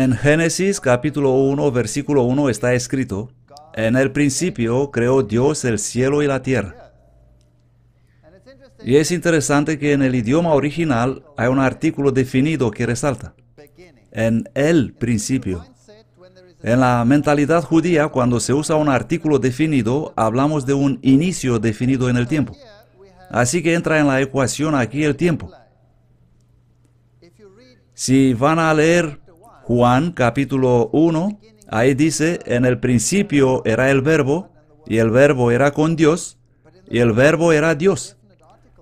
En Génesis capítulo 1, versículo 1 está escrito, en el principio creó Dios el cielo y la tierra. Y es interesante que en el idioma original hay un artículo definido que resalta, en el principio. En la mentalidad judía, cuando se usa un artículo definido, hablamos de un inicio definido en el tiempo. Así que entra en la ecuación aquí el tiempo. Si van a leer Juan capítulo 1, ahí dice, en el principio era el verbo, y el verbo era con Dios, y el verbo era Dios.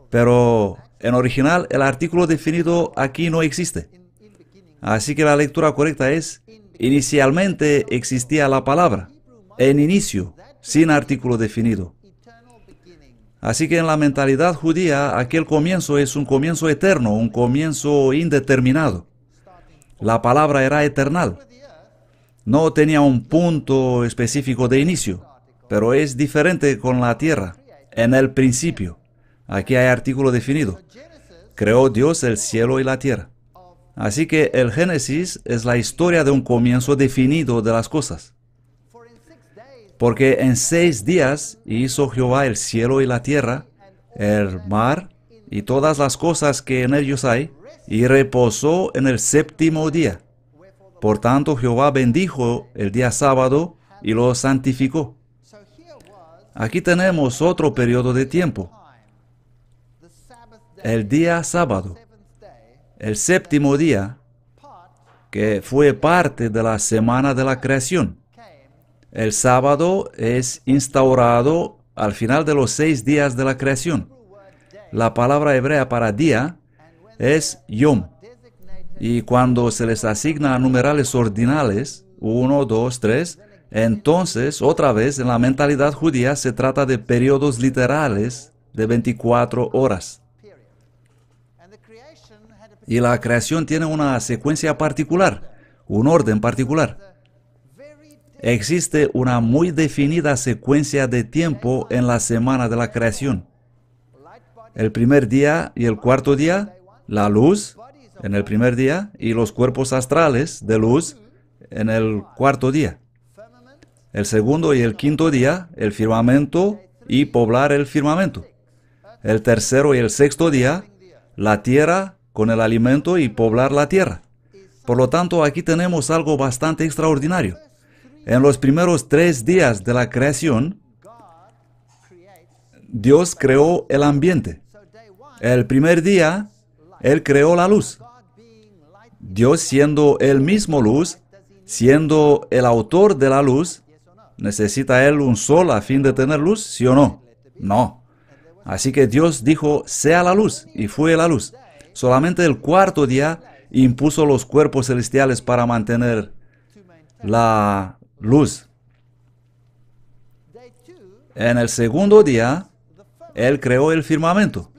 Pero en original el artículo definido aquí no existe. Así que la lectura correcta es, inicialmente existía la palabra, en inicio, sin artículo definido. Así que en la mentalidad judía, aquel comienzo es un comienzo eterno, un comienzo indeterminado. La palabra era eternal. No tenía un punto específico de inicio, pero es diferente con la tierra. En el principio, aquí hay artículo definido. Creó Dios el cielo y la tierra. Así que el Génesis es la historia de un comienzo definido de las cosas. Porque en seis días hizo Jehová el cielo y la tierra, el mar y todas las cosas que en ellos hay, y reposó en el séptimo día. Por tanto, Jehová bendijo el día sábado y lo santificó. Aquí tenemos otro periodo de tiempo. El día sábado, el séptimo día, que fue parte de la semana de la creación. El sábado es instaurado al final de los seis días de la creación. La palabra hebrea para día es Yom. Y cuando se les asigna numerales ordinales, 1, 2, 3, entonces, otra vez, en la mentalidad judía se trata de periodos literales de 24 horas. Y la creación tiene una secuencia particular, un orden particular. Existe una muy definida secuencia de tiempo en la semana de la creación. El primer día y el cuarto día la luz en el primer día y los cuerpos astrales de luz en el cuarto día. El segundo y el quinto día, el firmamento y poblar el firmamento. El tercero y el sexto día, la tierra con el alimento y poblar la tierra. Por lo tanto, aquí tenemos algo bastante extraordinario. En los primeros tres días de la creación, Dios creó el ambiente. El primer día él creó la luz. Dios siendo el mismo luz, siendo el autor de la luz, ¿necesita Él un sol a fin de tener luz? ¿Sí o no? No. Así que Dios dijo, sea la luz, y fue la luz. Solamente el cuarto día impuso los cuerpos celestiales para mantener la luz. En el segundo día, Él creó el firmamento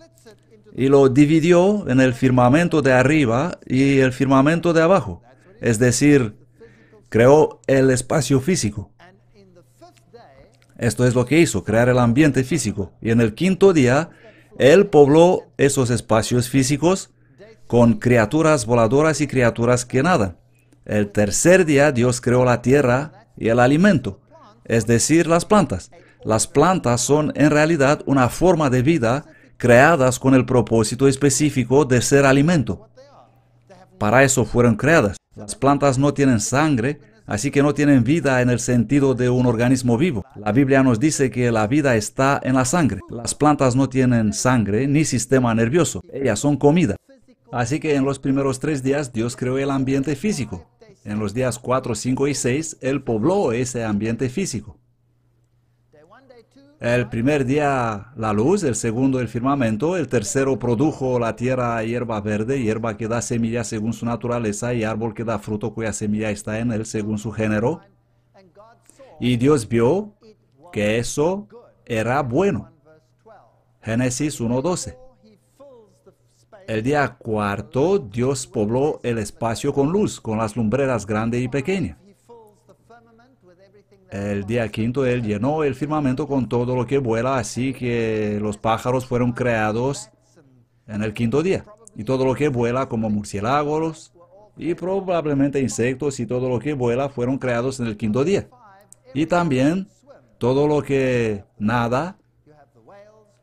y lo dividió en el firmamento de arriba y el firmamento de abajo. Es decir, creó el espacio físico. Esto es lo que hizo, crear el ambiente físico. Y en el quinto día, Él pobló esos espacios físicos con criaturas voladoras y criaturas que nadan. El tercer día, Dios creó la tierra y el alimento, es decir, las plantas. Las plantas son en realidad una forma de vida creadas con el propósito específico de ser alimento. Para eso fueron creadas. Las plantas no tienen sangre, así que no tienen vida en el sentido de un organismo vivo. La Biblia nos dice que la vida está en la sangre. Las plantas no tienen sangre ni sistema nervioso, ellas son comida. Así que en los primeros tres días Dios creó el ambiente físico. En los días 4, 5 y 6, Él pobló ese ambiente físico. El primer día la luz, el segundo el firmamento, el tercero produjo la tierra hierba verde, hierba que da semilla según su naturaleza y árbol que da fruto cuya semilla está en él según su género. Y Dios vio que eso era bueno. Génesis 1.12. El día cuarto Dios pobló el espacio con luz, con las lumbreras grande y pequeña. El día quinto él llenó el firmamento con todo lo que vuela, así que los pájaros fueron creados en el quinto día. Y todo lo que vuela, como murciélagos y probablemente insectos y todo lo que vuela, fueron creados en el quinto día. Y también todo lo que nada,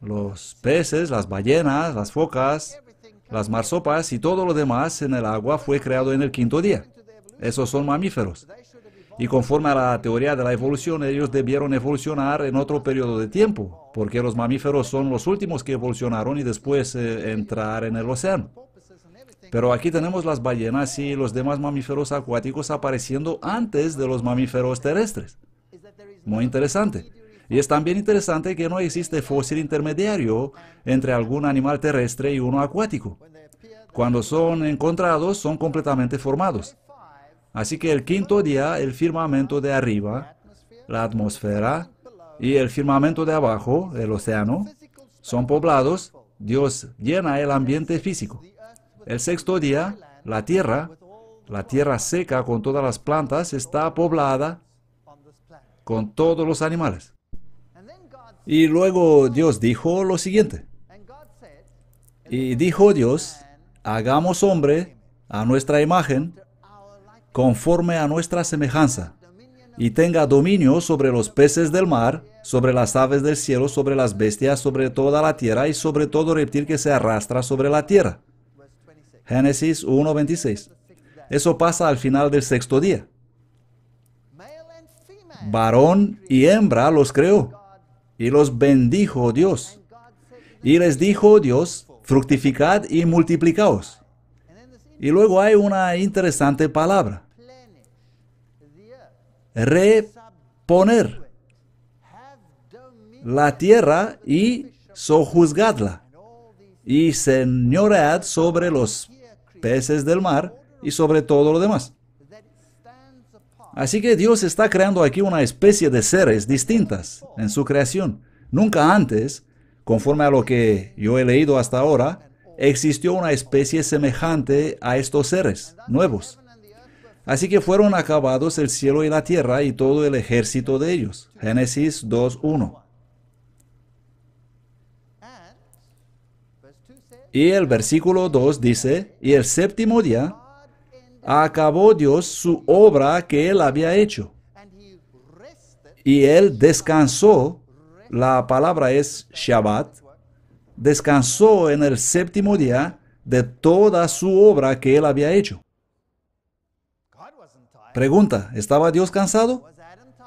los peces, las ballenas, las focas, las marsopas y todo lo demás en el agua fue creado en el quinto día. Esos son mamíferos y conforme a la teoría de la evolución, ellos debieron evolucionar en otro periodo de tiempo, porque los mamíferos son los últimos que evolucionaron y después eh, entrar en el océano. Pero aquí tenemos las ballenas y los demás mamíferos acuáticos apareciendo antes de los mamíferos terrestres. Muy interesante. Y es también interesante que no existe fósil intermediario entre algún animal terrestre y uno acuático. Cuando son encontrados, son completamente formados. Así que el quinto día, el firmamento de arriba, la atmósfera y el firmamento de abajo, el océano, son poblados. Dios llena el ambiente físico. El sexto día, la tierra, la tierra seca con todas las plantas, está poblada con todos los animales. Y luego Dios dijo lo siguiente. Y dijo Dios, hagamos hombre a nuestra imagen conforme a nuestra semejanza, y tenga dominio sobre los peces del mar, sobre las aves del cielo, sobre las bestias, sobre toda la tierra y sobre todo reptil que se arrastra sobre la tierra. Génesis 1.26. Eso pasa al final del sexto día. Varón y hembra los creó y los bendijo Dios. Y les dijo Dios, fructificad y multiplicaos. Y luego hay una interesante palabra reponer la tierra y sojuzgadla y señoread sobre los peces del mar y sobre todo lo demás. Así que Dios está creando aquí una especie de seres distintas en su creación. Nunca antes, conforme a lo que yo he leído hasta ahora, existió una especie semejante a estos seres nuevos. Así que fueron acabados el cielo y la tierra y todo el ejército de ellos. Génesis 2.1. Y el versículo 2 dice, y el séptimo día acabó Dios su obra que él había hecho. Y él descansó, la palabra es Shabbat, descansó en el séptimo día de toda su obra que él había hecho. Pregunta, ¿estaba Dios cansado?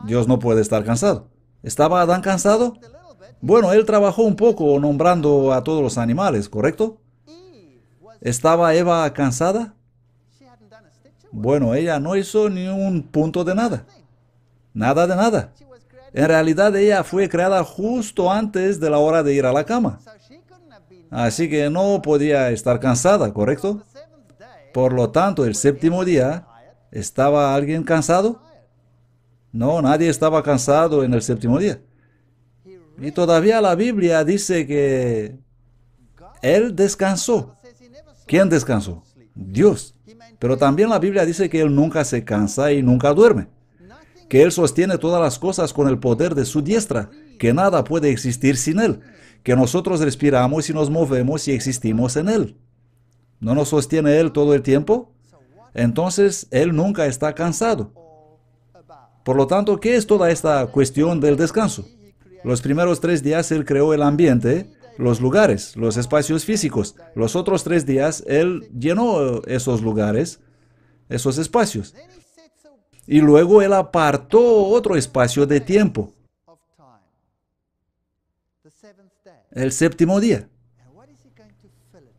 Dios no puede estar cansado. ¿Estaba Adán cansado? Bueno, él trabajó un poco nombrando a todos los animales, ¿correcto? ¿Estaba Eva cansada? Bueno, ella no hizo ni un punto de nada. Nada de nada. En realidad ella fue creada justo antes de la hora de ir a la cama. Así que no podía estar cansada, ¿correcto? Por lo tanto, el séptimo día, ¿Estaba alguien cansado? No, nadie estaba cansado en el séptimo día. Y todavía la Biblia dice que él descansó. ¿Quién descansó? Dios. Pero también la Biblia dice que él nunca se cansa y nunca duerme. Que él sostiene todas las cosas con el poder de su diestra, que nada puede existir sin él, que nosotros respiramos y nos movemos y existimos en él. ¿No nos sostiene él todo el tiempo? entonces Él nunca está cansado. Por lo tanto, ¿qué es toda esta cuestión del descanso? Los primeros tres días Él creó el ambiente, los lugares, los espacios físicos. Los otros tres días Él llenó esos lugares, esos espacios. Y luego Él apartó otro espacio de tiempo, el séptimo día.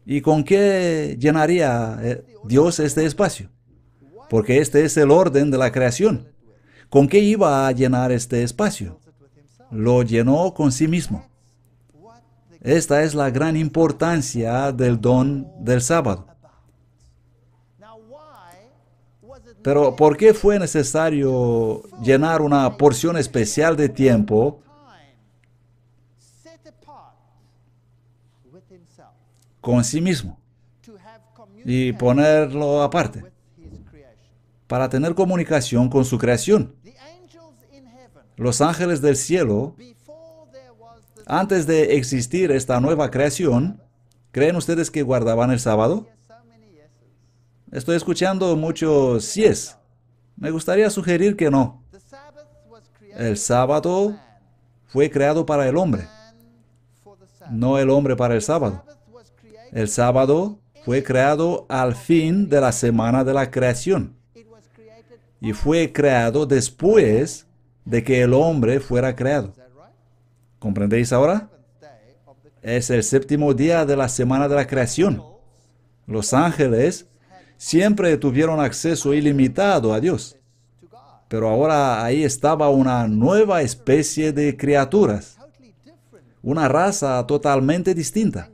¿Y con qué llenaría eh, Dios este espacio, porque este es el orden de la creación. ¿Con qué iba a llenar este espacio? Lo llenó con sí mismo. Esta es la gran importancia del don del sábado. Pero ¿por qué fue necesario llenar una porción especial de tiempo con sí mismo? y ponerlo aparte para tener comunicación con su creación. Los ángeles del cielo, antes de existir esta nueva creación, ¿creen ustedes que guardaban el sábado? Estoy escuchando muchos síes. Me gustaría sugerir que no. El sábado fue creado para el hombre, no el hombre para el sábado. El sábado fue creado al fin de la semana de la creación y fue creado después de que el hombre fuera creado. ¿Comprendéis ahora? Es el séptimo día de la semana de la creación. Los ángeles siempre tuvieron acceso ilimitado a Dios, pero ahora ahí estaba una nueva especie de criaturas, una raza totalmente distinta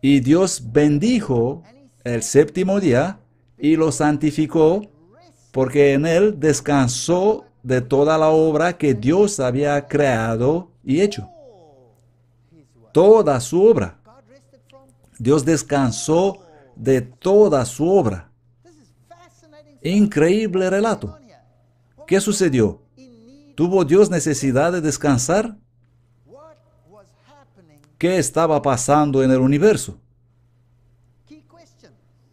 y Dios bendijo el séptimo día y lo santificó, porque en él descansó de toda la obra que Dios había creado y hecho. Toda su obra. Dios descansó de toda su obra. Increíble relato. ¿Qué sucedió? ¿Tuvo Dios necesidad de descansar? qué estaba pasando en el universo.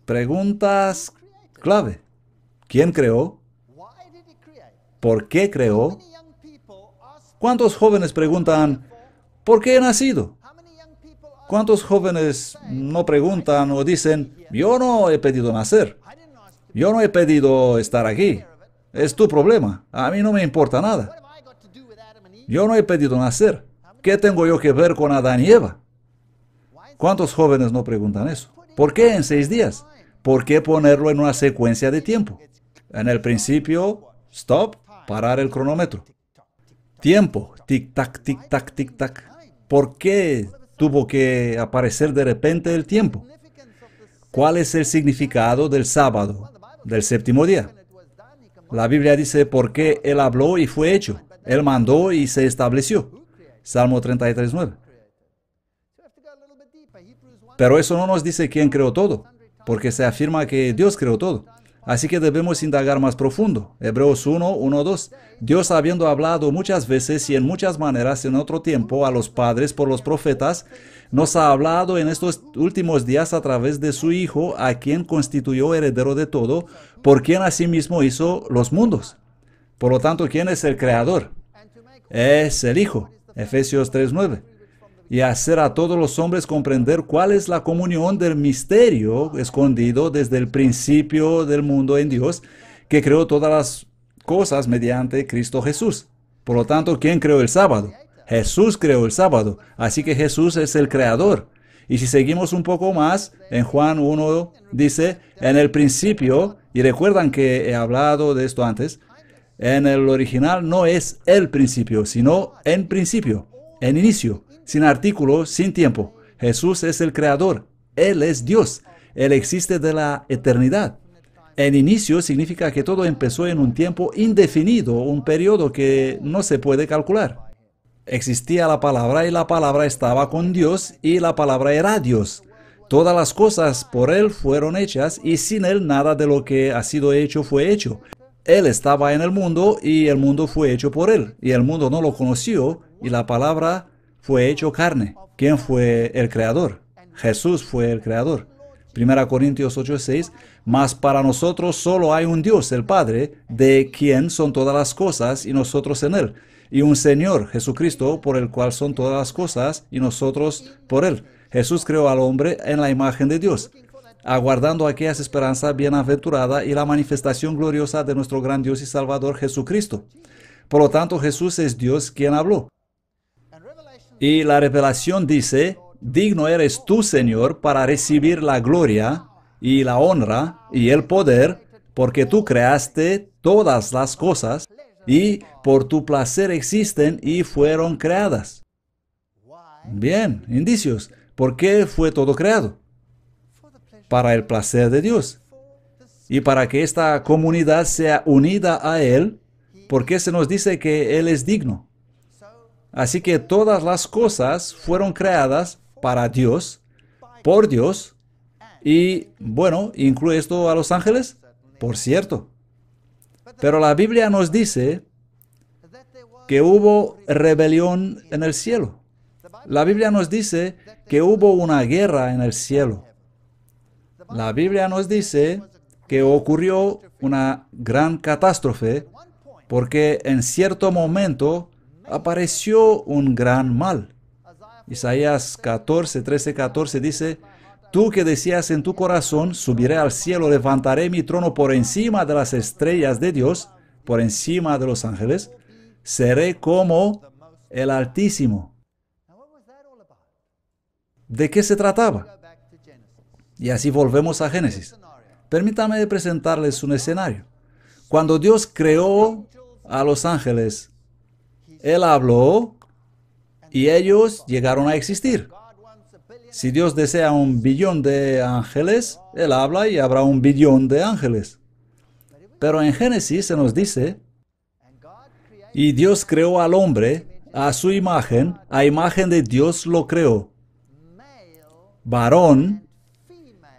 Preguntas clave. ¿Quién creó? ¿Por qué creó? ¿Cuántos jóvenes preguntan, ¿por qué he nacido? ¿Cuántos jóvenes no preguntan o dicen, yo no he pedido nacer? Yo no he pedido estar aquí. Es tu problema. A mí no me importa nada. Yo no he pedido nacer. ¿Qué tengo yo que ver con Adán y Eva? ¿Cuántos jóvenes no preguntan eso? ¿Por qué en seis días? ¿Por qué ponerlo en una secuencia de tiempo? En el principio, stop, parar el cronómetro. Tiempo, tic-tac, tic-tac, tic-tac. ¿Por qué tuvo que aparecer de repente el tiempo? ¿Cuál es el significado del sábado, del séptimo día? La Biblia dice por qué Él habló y fue hecho. Él mandó y se estableció. Salmo 33, Pero eso no nos dice quién creó todo, porque se afirma que Dios creó todo. Así que debemos indagar más profundo. Hebreos 1, 1, 2. Dios habiendo hablado muchas veces y en muchas maneras en otro tiempo a los padres por los profetas, nos ha hablado en estos últimos días a través de su Hijo, a quien constituyó heredero de todo, por quien asimismo hizo los mundos. Por lo tanto, ¿quién es el creador? Es el Hijo. Efesios 3.9, y hacer a todos los hombres comprender cuál es la comunión del misterio escondido desde el principio del mundo en Dios, que creó todas las cosas mediante Cristo Jesús. Por lo tanto, ¿quién creó el sábado? Jesús creó el sábado, así que Jesús es el creador. Y si seguimos un poco más, en Juan 1 dice, en el principio, y recuerdan que he hablado de esto antes, en el original no es el principio, sino en principio, en inicio, sin artículo, sin tiempo. Jesús es el creador, Él es Dios, Él existe de la eternidad. En inicio significa que todo empezó en un tiempo indefinido, un periodo que no se puede calcular. Existía la palabra y la palabra estaba con Dios y la palabra era Dios. Todas las cosas por Él fueron hechas y sin Él nada de lo que ha sido hecho fue hecho. Él estaba en el mundo y el mundo fue hecho por él. Y el mundo no lo conoció y la palabra fue hecho carne. ¿Quién fue el creador? Jesús fue el creador. 1 Corintios 8:6, mas para nosotros solo hay un Dios, el Padre, de quien son todas las cosas y nosotros en Él, y un Señor, Jesucristo, por el cual son todas las cosas y nosotros por Él. Jesús creó al hombre en la imagen de Dios aguardando aquella esperanza bienaventurada y la manifestación gloriosa de nuestro gran Dios y Salvador Jesucristo. Por lo tanto, Jesús es Dios quien habló. Y la revelación dice, digno eres tú, Señor, para recibir la gloria y la honra y el poder, porque tú creaste todas las cosas y por tu placer existen y fueron creadas. Bien, indicios. ¿Por qué fue todo creado? para el placer de Dios y para que esta comunidad sea unida a Él, porque se nos dice que Él es digno. Así que todas las cosas fueron creadas para Dios, por Dios, y bueno, ¿incluye esto a los ángeles? Por cierto. Pero la Biblia nos dice que hubo rebelión en el cielo. La Biblia nos dice que hubo una guerra en el cielo. La Biblia nos dice que ocurrió una gran catástrofe porque en cierto momento apareció un gran mal. Isaías 14, 13, 14 dice, Tú que decías en tu corazón, subiré al cielo, levantaré mi trono por encima de las estrellas de Dios, por encima de los ángeles, seré como el Altísimo. ¿De qué se trataba? Y así volvemos a Génesis. Permítame presentarles un escenario. Cuando Dios creó a los ángeles, Él habló y ellos llegaron a existir. Si Dios desea un billón de ángeles, Él habla y habrá un billón de ángeles. Pero en Génesis se nos dice, y Dios creó al hombre a su imagen, a imagen de Dios lo creó. Varón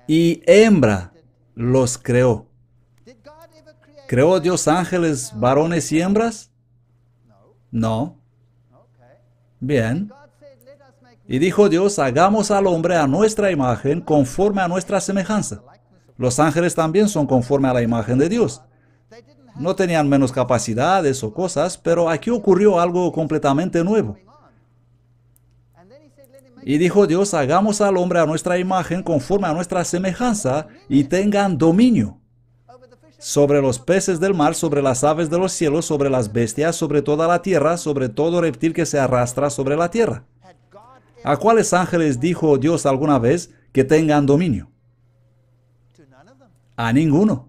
y hembra los creó. ¿Creó Dios ángeles, varones y hembras? No. Bien. Y dijo Dios, hagamos al hombre a nuestra imagen, conforme a nuestra semejanza. Los ángeles también son conforme a la imagen de Dios. No tenían menos capacidades o cosas, pero aquí ocurrió algo completamente nuevo. Y dijo Dios, hagamos al hombre a nuestra imagen conforme a nuestra semejanza y tengan dominio sobre los peces del mar, sobre las aves de los cielos, sobre las bestias, sobre toda la tierra, sobre todo reptil que se arrastra sobre la tierra. ¿A cuáles ángeles dijo Dios alguna vez que tengan dominio? A ninguno.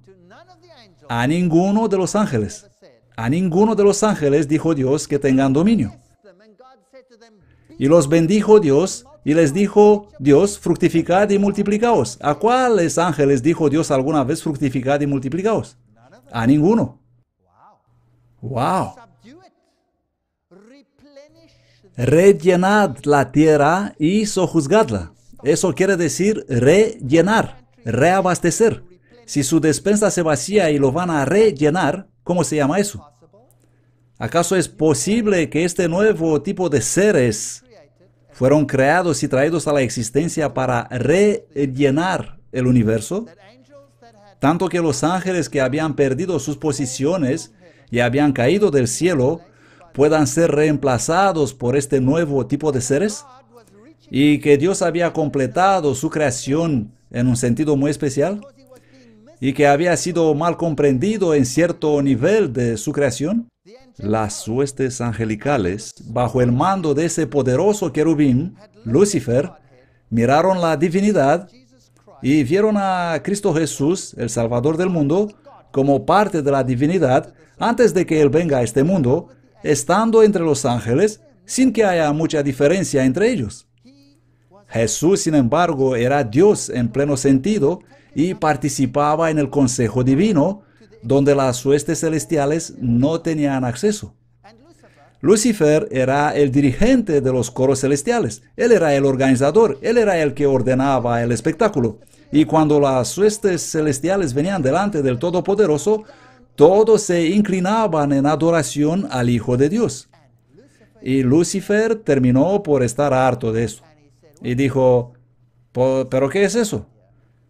A ninguno de los ángeles. A ninguno de los ángeles dijo Dios que tengan dominio. Y los bendijo Dios y les dijo Dios, fructificad y multiplicaos. ¿A cuáles ángeles dijo Dios alguna vez fructificad y multiplicaos? A ninguno. Wow. Rellenad la tierra y sojuzgadla. Eso quiere decir rellenar, reabastecer. Si su despensa se vacía y lo van a rellenar, ¿cómo se llama eso? ¿Acaso es posible que este nuevo tipo de seres fueron creados y traídos a la existencia para rellenar el universo, tanto que los ángeles que habían perdido sus posiciones y habían caído del cielo puedan ser reemplazados por este nuevo tipo de seres, y que Dios había completado su creación en un sentido muy especial, y que había sido mal comprendido en cierto nivel de su creación, las huestes angelicales, bajo el mando de ese poderoso querubín, Lucifer, miraron la divinidad y vieron a Cristo Jesús, el Salvador del mundo, como parte de la divinidad antes de que Él venga a este mundo, estando entre los ángeles sin que haya mucha diferencia entre ellos. Jesús, sin embargo, era Dios en pleno sentido y participaba en el consejo divino, donde las huestes celestiales no tenían acceso. Lucifer era el dirigente de los coros celestiales, él era el organizador, él era el que ordenaba el espectáculo. Y cuando las huestes celestiales venían delante del Todopoderoso, todos se inclinaban en adoración al Hijo de Dios. Y Lucifer terminó por estar harto de eso. Y dijo, ¿pero qué es eso?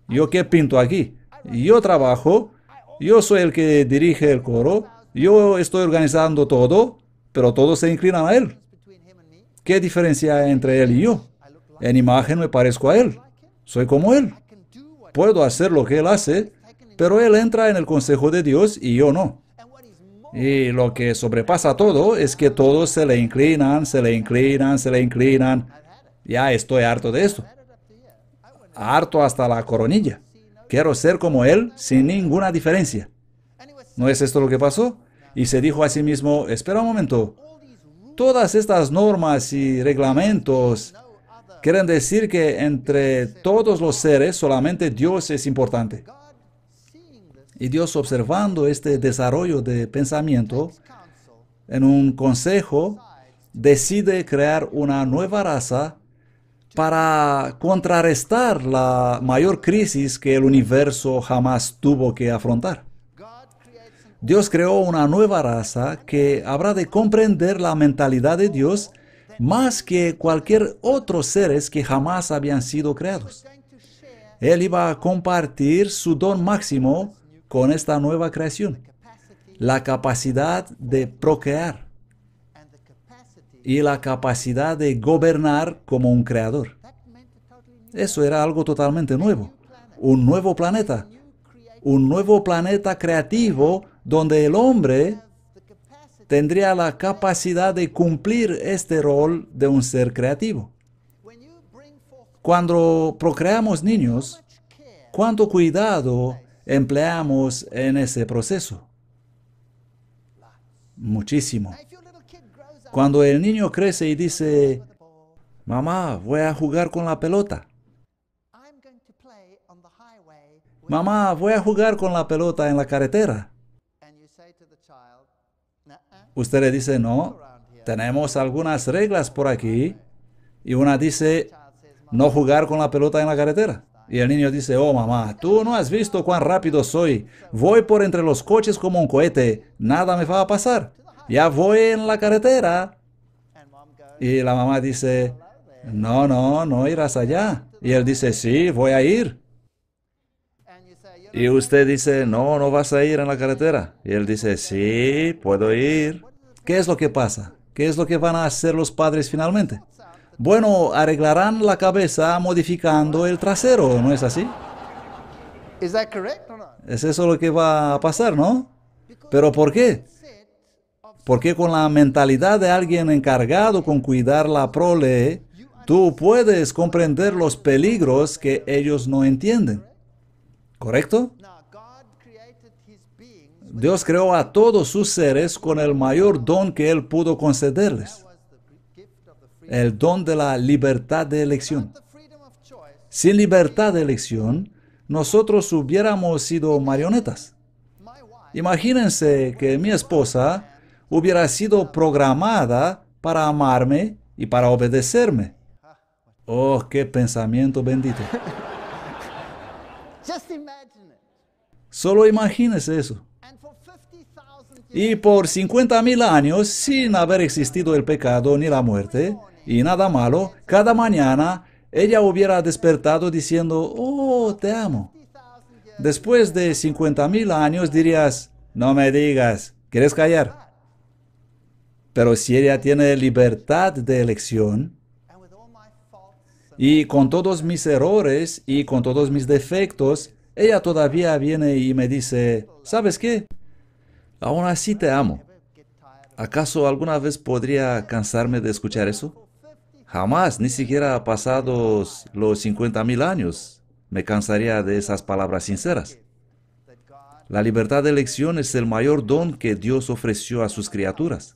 ¿Yo qué pinto aquí? Yo trabajo yo soy el que dirige el coro, yo estoy organizando todo, pero todos se inclinan a él. ¿Qué diferencia hay entre él y yo? En imagen me parezco a él, soy como él. Puedo hacer lo que él hace, pero él entra en el consejo de Dios y yo no. Y lo que sobrepasa todo es que todos se le inclinan, se le inclinan, se le inclinan. Ya estoy harto de esto. Harto hasta la coronilla. Quiero ser como Él sin ninguna diferencia. ¿No es esto lo que pasó? Y se dijo a sí mismo, espera un momento, todas estas normas y reglamentos quieren decir que entre todos los seres solamente Dios es importante. Y Dios observando este desarrollo de pensamiento, en un consejo, decide crear una nueva raza para contrarrestar la mayor crisis que el universo jamás tuvo que afrontar. Dios creó una nueva raza que habrá de comprender la mentalidad de Dios más que cualquier otro seres que jamás habían sido creados. Él iba a compartir su don máximo con esta nueva creación, la capacidad de procrear y la capacidad de gobernar como un creador. Eso era algo totalmente nuevo. Un nuevo planeta. Un nuevo planeta creativo donde el hombre tendría la capacidad de cumplir este rol de un ser creativo. Cuando procreamos niños, ¿cuánto cuidado empleamos en ese proceso? Muchísimo. Cuando el niño crece y dice, mamá, voy a jugar con la pelota. Mamá, voy a jugar con la pelota en la carretera. Usted le dice, no, tenemos algunas reglas por aquí. Y una dice, no jugar con la pelota en la carretera. Y el niño dice, oh mamá, tú no has visto cuán rápido soy. Voy por entre los coches como un cohete. Nada me va a pasar ya voy en la carretera. Y la mamá dice, no, no, no irás allá. Y él dice, sí, voy a ir. Y usted dice, no, no vas a ir en la carretera. Y él dice, sí, puedo ir. ¿Qué es lo que pasa? ¿Qué es lo que van a hacer los padres finalmente? Bueno, arreglarán la cabeza modificando el trasero, ¿no es así? ¿Es eso lo que va a pasar, no? ¿Pero por qué? Porque con la mentalidad de alguien encargado con cuidar la prole, tú puedes comprender los peligros que ellos no entienden. ¿Correcto? Dios creó a todos sus seres con el mayor don que Él pudo concederles. El don de la libertad de elección. Sin libertad de elección, nosotros hubiéramos sido marionetas. Imagínense que mi esposa hubiera sido programada para amarme y para obedecerme. Oh, qué pensamiento bendito. Solo imagínese eso. Y por 50.000 años, sin haber existido el pecado ni la muerte, y nada malo, cada mañana ella hubiera despertado diciendo, oh, te amo. Después de 50.000 años dirías, no me digas, ¿quieres callar? Pero si ella tiene libertad de elección, y con todos mis errores y con todos mis defectos, ella todavía viene y me dice, ¿sabes qué? Aún así te amo. ¿Acaso alguna vez podría cansarme de escuchar eso? Jamás, ni siquiera pasados los 50.000 mil años, me cansaría de esas palabras sinceras. La libertad de elección es el mayor don que Dios ofreció a sus criaturas.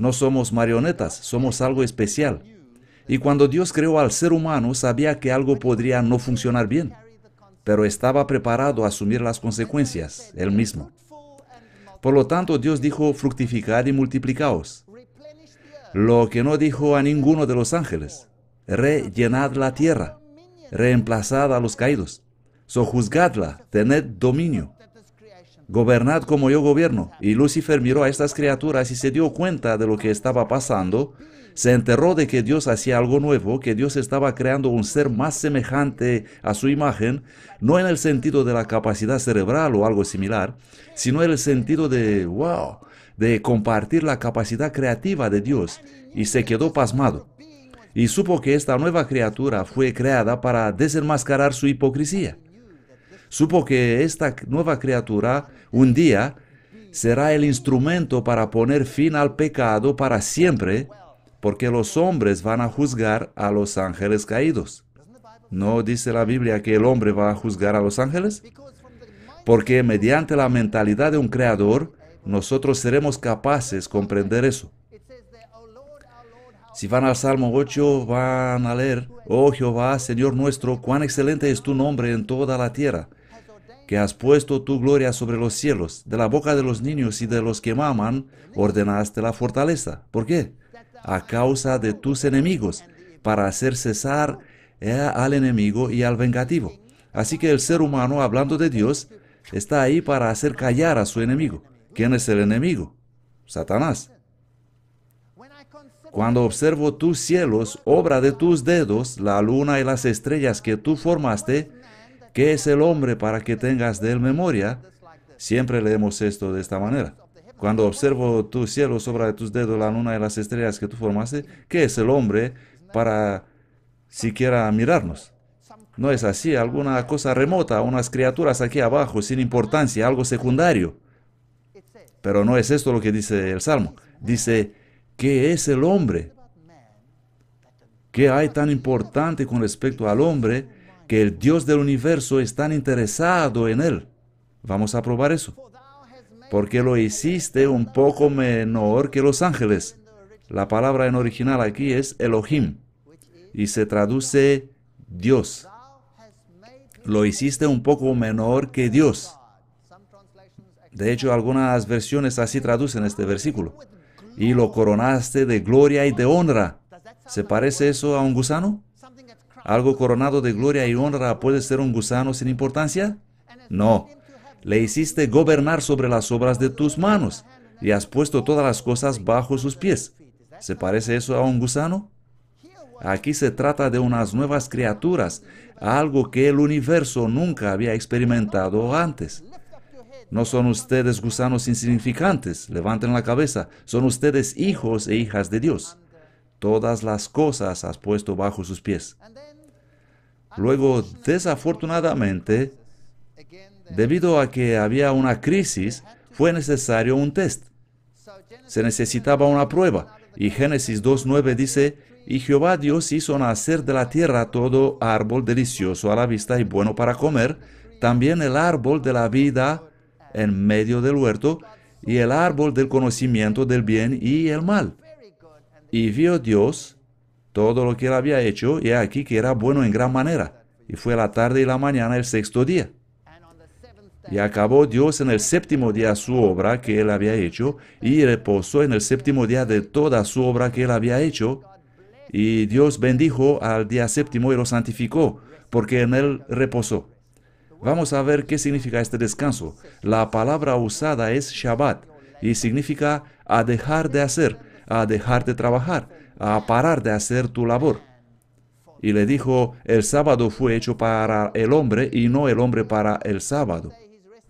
No somos marionetas, somos algo especial. Y cuando Dios creó al ser humano, sabía que algo podría no funcionar bien, pero estaba preparado a asumir las consecuencias, él mismo. Por lo tanto, Dios dijo, fructificad y multiplicaos. Lo que no dijo a ninguno de los ángeles, rellenad la tierra, reemplazad a los caídos, sojuzgadla, tened dominio. Gobernad como yo gobierno. Y Lucifer miró a estas criaturas y se dio cuenta de lo que estaba pasando. Se enterró de que Dios hacía algo nuevo, que Dios estaba creando un ser más semejante a su imagen, no en el sentido de la capacidad cerebral o algo similar, sino en el sentido de, wow, de compartir la capacidad creativa de Dios. Y se quedó pasmado. Y supo que esta nueva criatura fue creada para desenmascarar su hipocresía. Supo que esta nueva criatura un día será el instrumento para poner fin al pecado para siempre, porque los hombres van a juzgar a los ángeles caídos. ¿No dice la Biblia que el hombre va a juzgar a los ángeles? Porque mediante la mentalidad de un creador, nosotros seremos capaces de comprender eso. Si van al Salmo 8, van a leer, Oh Jehová, Señor nuestro, cuán excelente es tu nombre en toda la tierra que has puesto tu gloria sobre los cielos, de la boca de los niños y de los que maman, ordenaste la fortaleza. ¿Por qué? A causa de tus enemigos, para hacer cesar eh, al enemigo y al vengativo. Así que el ser humano, hablando de Dios, está ahí para hacer callar a su enemigo. ¿Quién es el enemigo? Satanás. Cuando observo tus cielos, obra de tus dedos, la luna y las estrellas que tú formaste, ¿Qué es el hombre para que tengas de él memoria? Siempre leemos esto de esta manera. Cuando observo tu cielo, sobre tus dedos, la luna y las estrellas que tú formaste, ¿qué es el hombre para siquiera mirarnos? No es así, alguna cosa remota, unas criaturas aquí abajo, sin importancia, algo secundario. Pero no es esto lo que dice el Salmo. Dice, ¿qué es el hombre? ¿Qué hay tan importante con respecto al hombre que el Dios del universo es tan interesado en él. Vamos a probar eso. Porque lo hiciste un poco menor que los ángeles. La palabra en original aquí es Elohim y se traduce Dios. Lo hiciste un poco menor que Dios. De hecho, algunas versiones así traducen este versículo. Y lo coronaste de gloria y de honra. ¿Se parece eso a un gusano? ¿Algo coronado de gloria y honra puede ser un gusano sin importancia? No. Le hiciste gobernar sobre las obras de tus manos y has puesto todas las cosas bajo sus pies. ¿Se parece eso a un gusano? Aquí se trata de unas nuevas criaturas, algo que el universo nunca había experimentado antes. No son ustedes gusanos insignificantes, levanten la cabeza, son ustedes hijos e hijas de Dios. Todas las cosas has puesto bajo sus pies. Luego, desafortunadamente, debido a que había una crisis, fue necesario un test. Se necesitaba una prueba. Y Génesis 2.9 dice, y Jehová Dios hizo nacer de la tierra todo árbol delicioso a la vista y bueno para comer, también el árbol de la vida en medio del huerto, y el árbol del conocimiento del bien y el mal. Y vio Dios todo lo que él había hecho, y aquí que era bueno en gran manera. Y fue la tarde y la mañana el sexto día. Y acabó Dios en el séptimo día su obra que él había hecho, y reposó en el séptimo día de toda su obra que él había hecho. Y Dios bendijo al día séptimo y lo santificó, porque en él reposó. Vamos a ver qué significa este descanso. La palabra usada es Shabbat, y significa a dejar de hacer, a dejar de trabajar, a parar de hacer tu labor. Y le dijo, el sábado fue hecho para el hombre y no el hombre para el sábado.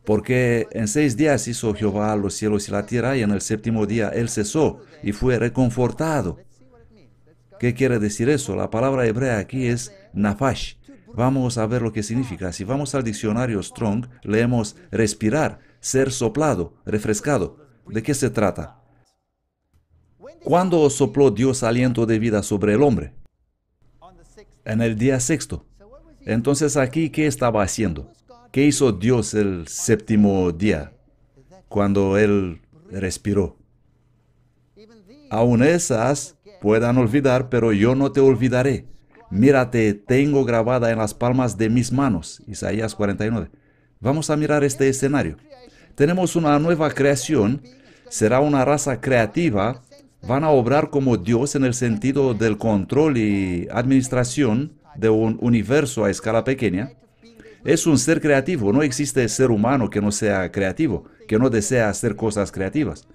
Porque en seis días hizo Jehová los cielos y la tierra y en el séptimo día él cesó y fue reconfortado. ¿Qué quiere decir eso? La palabra hebrea aquí es nafash. Vamos a ver lo que significa. Si vamos al diccionario Strong, leemos respirar, ser soplado, refrescado. ¿De qué se trata? ¿Cuándo sopló Dios aliento de vida sobre el hombre? En el día sexto. Entonces aquí, ¿qué estaba haciendo? ¿Qué hizo Dios el séptimo día cuando Él respiró? Aún esas puedan olvidar, pero yo no te olvidaré. Mírate, tengo grabada en las palmas de mis manos. Isaías 49. Vamos a mirar este escenario. Tenemos una nueva creación, será una raza creativa van a obrar como Dios en el sentido del control y administración de un universo a escala pequeña, es un ser creativo. No existe ser humano que no sea creativo, que no desea hacer cosas creativas.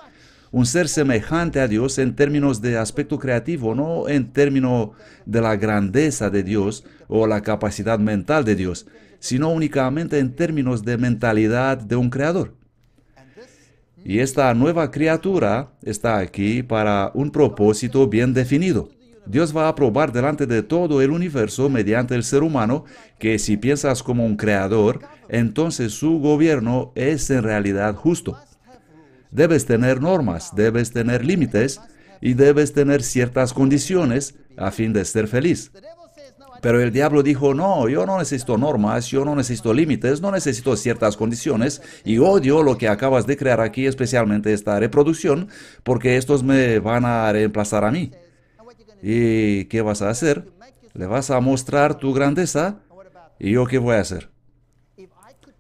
Un ser semejante a Dios en términos de aspecto creativo, no en términos de la grandeza de Dios o la capacidad mental de Dios, sino únicamente en términos de mentalidad de un creador. Y esta nueva criatura está aquí para un propósito bien definido. Dios va a probar delante de todo el universo mediante el ser humano que si piensas como un creador, entonces su gobierno es en realidad justo. Debes tener normas, debes tener límites y debes tener ciertas condiciones a fin de ser feliz. Pero el diablo dijo, no, yo no necesito normas, yo no necesito límites, no necesito ciertas condiciones y odio lo que acabas de crear aquí, especialmente esta reproducción, porque estos me van a reemplazar a mí. ¿Y qué vas a hacer? ¿Le vas a mostrar tu grandeza? ¿Y yo qué voy a hacer?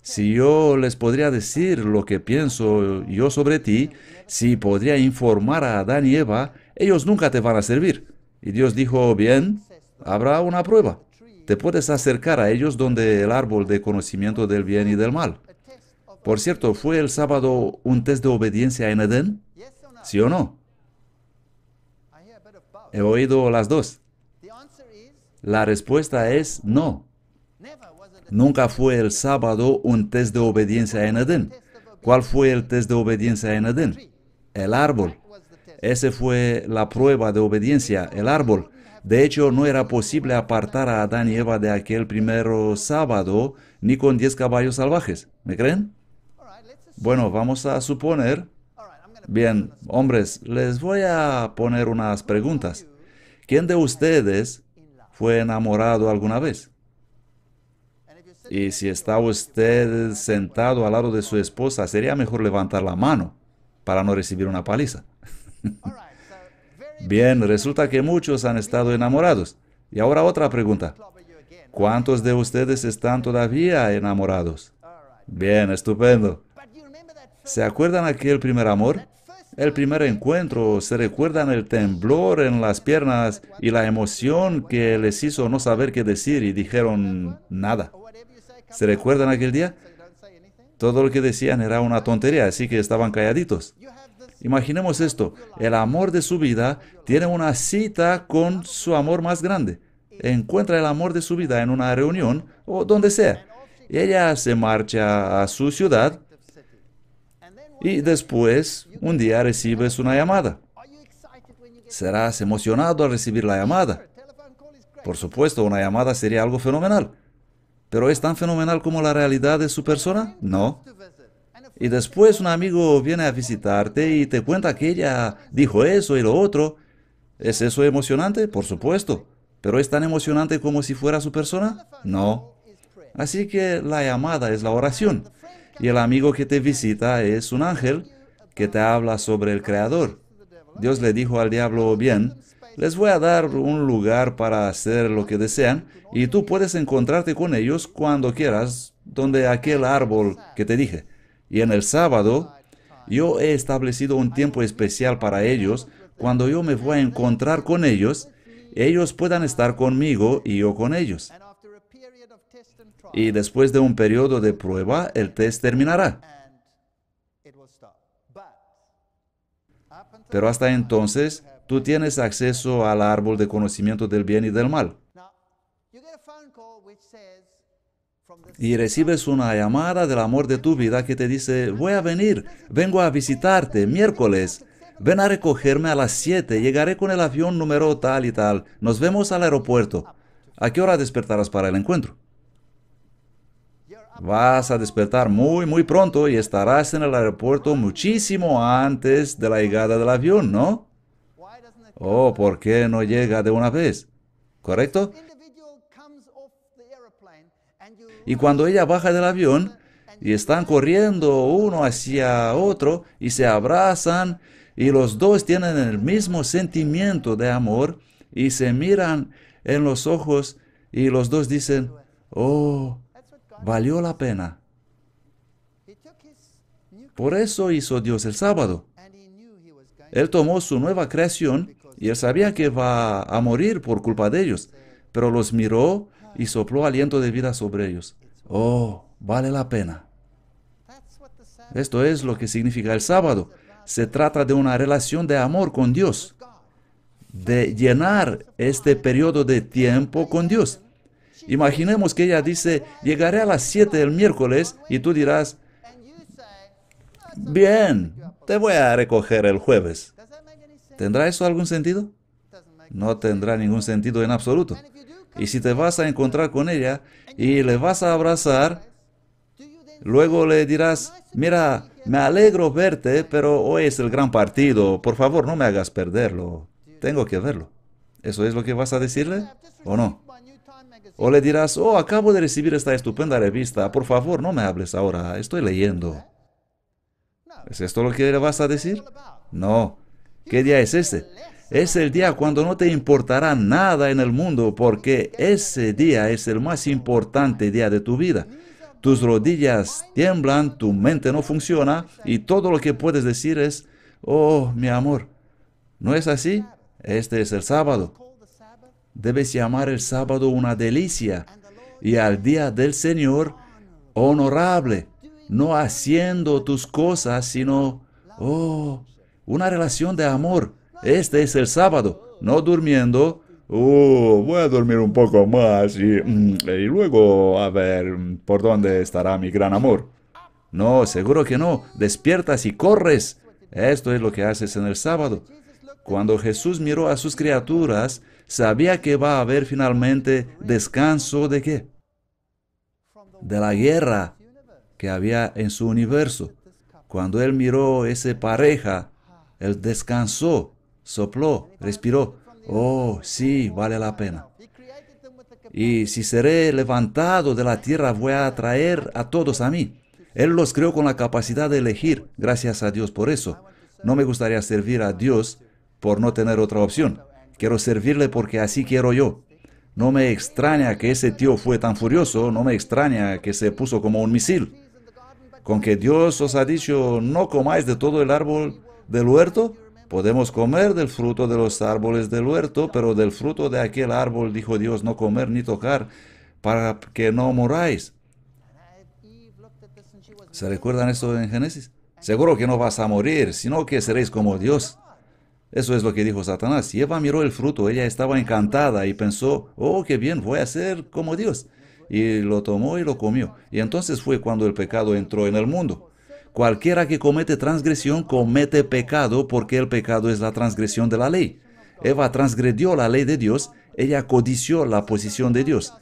Si yo les podría decir lo que pienso yo sobre ti, si podría informar a Adán y Eva, ellos nunca te van a servir. Y Dios dijo, bien, habrá una prueba. Te puedes acercar a ellos donde el árbol de conocimiento del bien y del mal. Por cierto, ¿fue el sábado un test de obediencia en Edén? ¿Sí o no? He oído las dos. La respuesta es no. Nunca fue el sábado un test de obediencia en Edén. ¿Cuál fue el test de obediencia en Edén? El árbol. Ese fue la prueba de obediencia, el árbol. De hecho, no era posible apartar a Adán y Eva de aquel primero sábado ni con diez caballos salvajes. ¿Me creen? Bueno, vamos a suponer... Bien, hombres, les voy a poner unas preguntas. ¿Quién de ustedes fue enamorado alguna vez? Y si está usted sentado al lado de su esposa, sería mejor levantar la mano para no recibir una paliza. Bien, resulta que muchos han estado enamorados. Y ahora otra pregunta. ¿Cuántos de ustedes están todavía enamorados? Bien, estupendo. ¿Se acuerdan aquel primer amor? El primer encuentro, ¿se recuerdan el temblor en las piernas y la emoción que les hizo no saber qué decir y dijeron nada? ¿Se recuerdan aquel día? Todo lo que decían era una tontería, así que estaban calladitos. Imaginemos esto, el amor de su vida tiene una cita con su amor más grande. Encuentra el amor de su vida en una reunión o donde sea. Ella se marcha a su ciudad y después un día recibes una llamada. Serás emocionado al recibir la llamada. Por supuesto, una llamada sería algo fenomenal. ¿Pero es tan fenomenal como la realidad de su persona? No y después un amigo viene a visitarte y te cuenta que ella dijo eso y lo otro, ¿es eso emocionante? Por supuesto. ¿Pero es tan emocionante como si fuera su persona? No. Así que la llamada es la oración. Y el amigo que te visita es un ángel que te habla sobre el Creador. Dios le dijo al diablo, bien, les voy a dar un lugar para hacer lo que desean y tú puedes encontrarte con ellos cuando quieras, donde aquel árbol que te dije. Y en el sábado, yo he establecido un tiempo especial para ellos. Cuando yo me voy a encontrar con ellos, ellos puedan estar conmigo y yo con ellos. Y después de un periodo de prueba, el test terminará. Pero hasta entonces, tú tienes acceso al árbol de conocimiento del bien y del mal. y recibes una llamada del amor de tu vida que te dice, voy a venir, vengo a visitarte miércoles, ven a recogerme a las 7, llegaré con el avión número tal y tal, nos vemos al aeropuerto. ¿A qué hora despertarás para el encuentro? Vas a despertar muy, muy pronto y estarás en el aeropuerto muchísimo antes de la llegada del avión, ¿no? Oh, ¿por qué no llega de una vez? ¿Correcto? Y cuando ella baja del avión y están corriendo uno hacia otro y se abrazan y los dos tienen el mismo sentimiento de amor y se miran en los ojos y los dos dicen, oh, valió la pena. Por eso hizo Dios el sábado. Él tomó su nueva creación y él sabía que va a morir por culpa de ellos, pero los miró y sopló aliento de vida sobre ellos. Oh, vale la pena. Esto es lo que significa el sábado. Se trata de una relación de amor con Dios, de llenar este periodo de tiempo con Dios. Imaginemos que ella dice, llegaré a las 7 del miércoles y tú dirás, bien, te voy a recoger el jueves. ¿Tendrá eso algún sentido? No tendrá ningún sentido en absoluto. Y si te vas a encontrar con ella y le vas a abrazar, luego le dirás, mira, me alegro verte, pero hoy es el gran partido, por favor no me hagas perderlo, tengo que verlo. ¿Eso es lo que vas a decirle o no? O le dirás, oh, acabo de recibir esta estupenda revista, por favor no me hables ahora, estoy leyendo. ¿Es esto lo que le vas a decir? No. ¿Qué día es este? Es el día cuando no te importará nada en el mundo porque ese día es el más importante día de tu vida. Tus rodillas tiemblan, tu mente no funciona y todo lo que puedes decir es, oh, mi amor, ¿no es así? Este es el sábado. Debes llamar el sábado una delicia y al día del Señor honorable, no haciendo tus cosas, sino, oh, una relación de amor este es el sábado, no durmiendo. Uh, voy a dormir un poco más y, mm, luego a ver mm, por dónde estará mi gran amor. No, seguro que no. Despiertas y corres. Esto es lo que haces en el sábado. Cuando Jesús miró a sus criaturas, sabía que va a haber finalmente descanso de qué? De la guerra que había en su universo. Cuando él miró esa pareja, él descansó sopló, respiró. Oh, sí, vale la pena. Y si seré levantado de la tierra, voy a atraer a todos a mí. Él los creó con la capacidad de elegir, gracias a Dios por eso. No me gustaría servir a Dios por no tener otra opción. Quiero servirle porque así quiero yo. No me extraña que ese tío fue tan furioso, no me extraña que se puso como un misil. Con que Dios os ha dicho, no comáis de todo el árbol del huerto, Podemos comer del fruto de los árboles del huerto, pero del fruto de aquel árbol dijo Dios no comer ni tocar para que no moráis. ¿Se recuerdan esto en Génesis? Seguro que no vas a morir, sino que seréis como Dios. Eso es lo que dijo Satanás. Y Eva miró el fruto, ella estaba encantada y pensó, oh, qué bien, voy a ser como Dios. Y lo tomó y lo comió. Y entonces fue cuando el pecado entró en el mundo. Cualquiera que comete transgresión comete pecado porque el pecado es la transgresión de la ley. Eva transgredió la ley de Dios, ella codició la posición de Dios.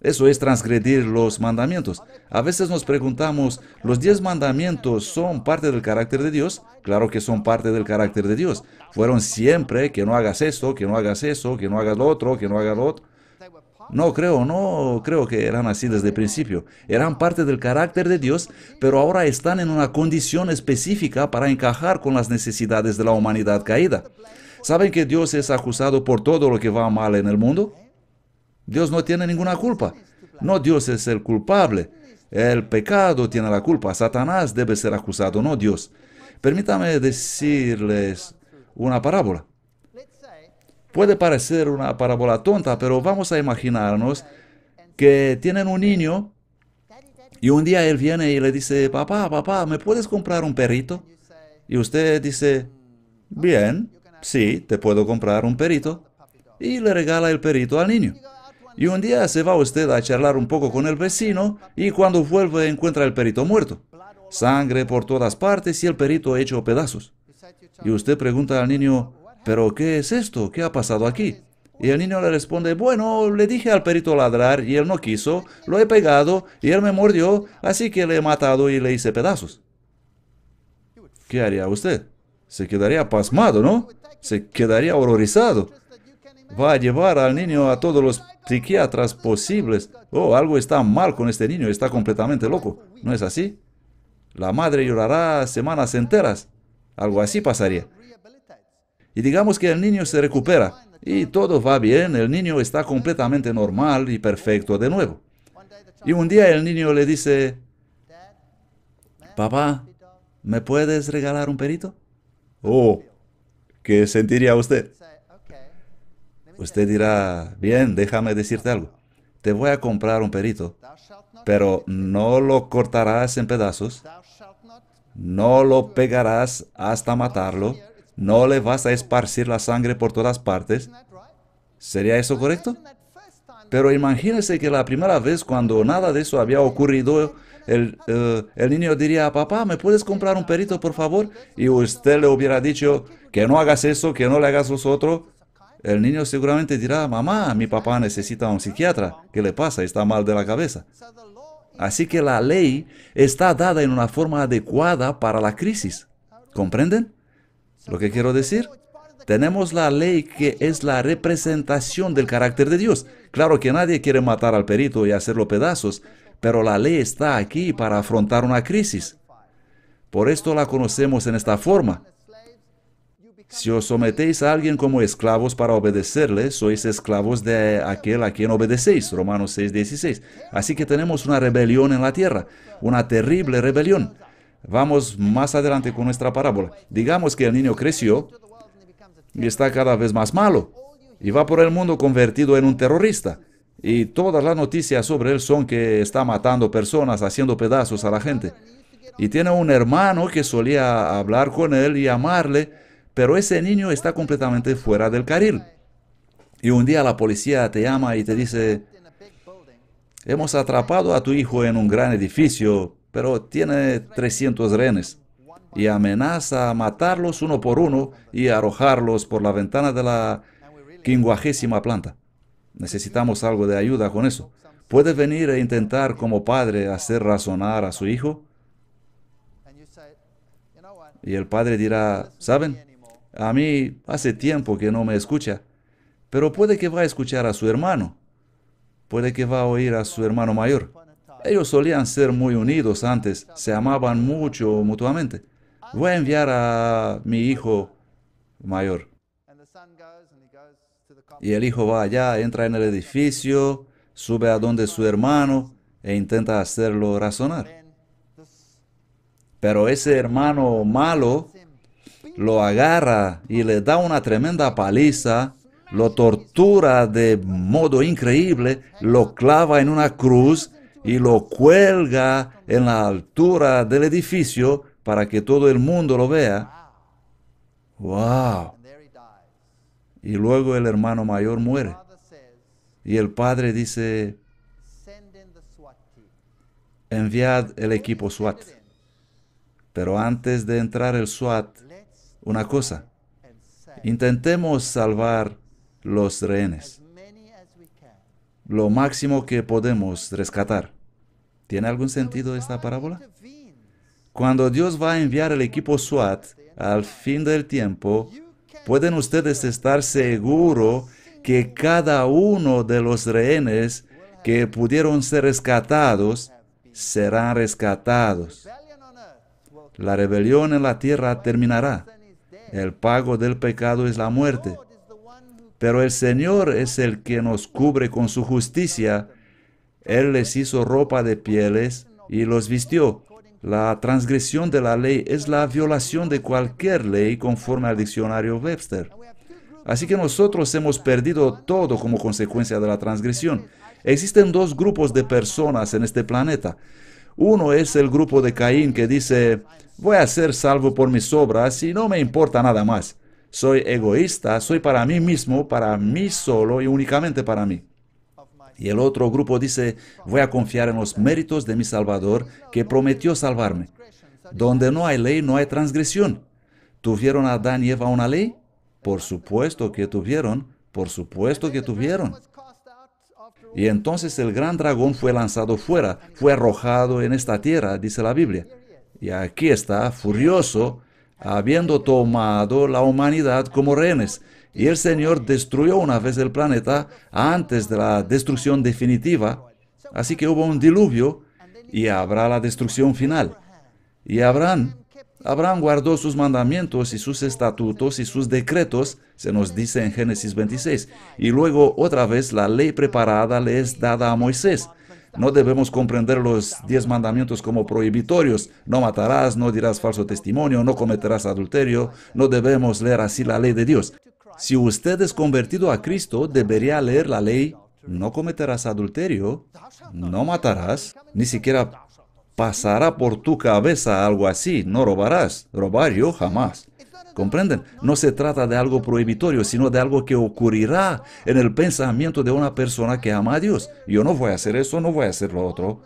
Eso es transgredir los mandamientos. A veces nos preguntamos, ¿los diez mandamientos son parte del carácter de Dios? Claro que son parte del carácter de Dios. Fueron siempre que no hagas esto, que no hagas eso, que no hagas lo otro, que no hagas lo otro. No creo, no creo que eran así desde el principio. Eran parte del carácter de Dios, pero ahora están en una condición específica para encajar con las necesidades de la humanidad caída. ¿Saben que Dios es acusado por todo lo que va mal en el mundo? Dios no tiene ninguna culpa. No Dios es el culpable. El pecado tiene la culpa. Satanás debe ser acusado, no Dios. Permítame decirles una parábola. Puede parecer una parábola tonta, pero vamos a imaginarnos que tienen un niño y un día él viene y le dice, papá, papá, ¿me puedes comprar un perrito? Y usted dice, bien, sí, te puedo comprar un perrito. Y le regala el perrito al niño. Y un día se va usted a charlar un poco con el vecino y cuando vuelve encuentra el perrito muerto. Sangre por todas partes y el perrito hecho pedazos. Y usted pregunta al niño, ¿Pero qué es esto? ¿Qué ha pasado aquí? Y el niño le responde, bueno, le dije al perito ladrar y él no quiso, lo he pegado y él me mordió, así que le he matado y le hice pedazos. ¿Qué haría usted? Se quedaría pasmado, ¿no? Se quedaría horrorizado. Va a llevar al niño a todos los psiquiatras posibles. Oh, algo está mal con este niño, está completamente loco. ¿No es así? La madre llorará semanas enteras. Algo así pasaría. Y digamos que el niño se recupera y todo va bien, el niño está completamente normal y perfecto de nuevo. Y un día el niño le dice, papá, ¿me puedes regalar un perito? Oh, ¿qué sentiría usted? Usted dirá, bien, déjame decirte algo. Te voy a comprar un perito, pero no lo cortarás en pedazos, no lo pegarás hasta matarlo, no le vas a esparcir la sangre por todas partes. ¿Sería eso correcto? Pero imagínese que la primera vez cuando nada de eso había ocurrido, el, eh, niño diría, papá, ¿me puedes comprar un perito, por favor? Y usted le hubiera dicho, que no hagas eso, que no le hagas los otro, El niño seguramente dirá, mamá, mi papá necesita un psiquiatra. ¿Qué le pasa? Está mal de la cabeza. Así que la ley está dada en una forma adecuada para la crisis. ¿Comprenden? Lo que quiero decir, tenemos la ley que es la representación del carácter de Dios. Claro que nadie quiere matar al perito y hacerlo pedazos, pero la ley está aquí para afrontar una crisis. Por esto la conocemos en esta forma. Si os sometéis a alguien como esclavos para obedecerle, sois esclavos de aquel a quien obedecéis. Romanos 6:16. Así que tenemos una rebelión en la tierra, una terrible rebelión. Vamos más adelante con nuestra parábola. Digamos que el niño creció y está cada vez más malo y va por el mundo convertido en un terrorista. Y todas las noticias sobre él son que está matando personas, haciendo pedazos a la gente. Y tiene un hermano que solía hablar con él y amarle, pero ese niño está completamente fuera del carril. Y un día la policía te llama y te dice, hemos atrapado a tu hijo en un gran edificio pero tiene 300 rehenes y amenaza a matarlos uno por uno y arrojarlos por la ventana de la quincuagésima planta. Necesitamos algo de ayuda con eso. ¿Puede venir e intentar como padre hacer razonar a su hijo? Y el padre dirá, ¿saben? A mí hace tiempo que no me escucha, pero puede que va a escuchar a su hermano. Puede que va a oír a su hermano mayor ellos solían ser muy unidos antes, se amaban mucho mutuamente. Voy a enviar a mi hijo mayor. Y el hijo va allá, entra en el edificio, sube a donde su hermano e intenta hacerlo razonar. Pero ese hermano malo lo agarra y le da una tremenda paliza, lo tortura de modo increíble, lo clava en una cruz y lo cuelga en la altura del edificio para que todo el mundo lo vea. ¡Wow! Y luego el hermano mayor muere. Y el padre dice, enviad el equipo SWAT. Pero antes de entrar el SWAT, una cosa, intentemos salvar los rehenes, lo máximo que podemos rescatar. ¿Tiene algún sentido esta parábola? Cuando Dios va a enviar el equipo SWAT al fin del tiempo, pueden ustedes estar seguros que cada uno de los rehenes que pudieron ser rescatados serán rescatados. La rebelión en la tierra terminará. El pago del pecado es la muerte. Pero el Señor es el que nos cubre con su justicia él les hizo ropa de pieles y los vistió. La transgresión de la ley es la violación de cualquier ley conforme al diccionario Webster. Así que nosotros hemos perdido todo como consecuencia de la transgresión. Existen dos grupos de personas en este planeta. Uno es el grupo de Caín que dice, voy a ser salvo por mis obras y no me importa nada más. Soy egoísta, soy para mí mismo, para mí solo y únicamente para mí. Y el otro grupo dice, voy a confiar en los méritos de mi Salvador que prometió salvarme. Donde no hay ley, no hay transgresión. ¿Tuvieron Adán y Eva una ley? Por supuesto que tuvieron, por supuesto que tuvieron. Y entonces el gran dragón fue lanzado fuera, fue arrojado en esta tierra, dice la Biblia. Y aquí está, furioso, habiendo tomado la humanidad como rehenes. Y el Señor destruyó una vez el planeta antes de la destrucción definitiva. Así que hubo un diluvio y habrá la destrucción final. Y Abraham, Abraham guardó sus mandamientos y sus estatutos y sus decretos, se nos dice en Génesis 26. Y luego otra vez la ley preparada le es dada a Moisés. No debemos comprender los diez mandamientos como prohibitorios. No matarás, no dirás falso testimonio, no cometerás adulterio. No debemos leer así la ley de Dios. Si usted es convertido a Cristo, debería leer la ley, no cometerás adulterio, no matarás, ni siquiera pasará por tu cabeza algo así, no robarás, robar yo jamás. ¿Comprenden? No se trata de algo prohibitorio, sino de algo que ocurrirá en el pensamiento de una persona que ama a Dios. Yo no voy a hacer eso, no voy a hacer lo otro.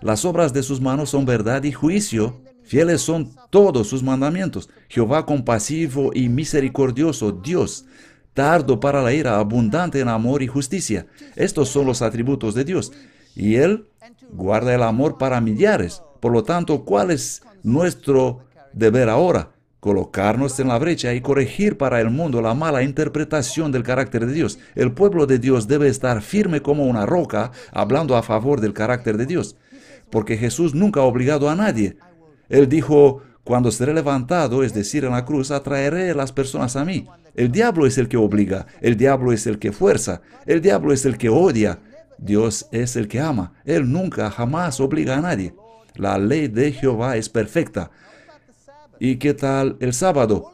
Las obras de sus manos son verdad y juicio. Fieles son todos sus mandamientos. Jehová compasivo y misericordioso, Dios, tardo para la ira, abundante en amor y justicia. Estos son los atributos de Dios. Y Él guarda el amor para millares. Por lo tanto, ¿cuál es nuestro deber ahora? Colocarnos en la brecha y corregir para el mundo la mala interpretación del carácter de Dios. El pueblo de Dios debe estar firme como una roca, hablando a favor del carácter de Dios. Porque Jesús nunca ha obligado a nadie él dijo, cuando seré levantado, es decir, en la cruz, atraeré las personas a mí. El diablo es el que obliga, el diablo es el que fuerza, el diablo es el que odia, Dios es el que ama. Él nunca, jamás obliga a nadie. La ley de Jehová es perfecta. ¿Y qué tal el sábado?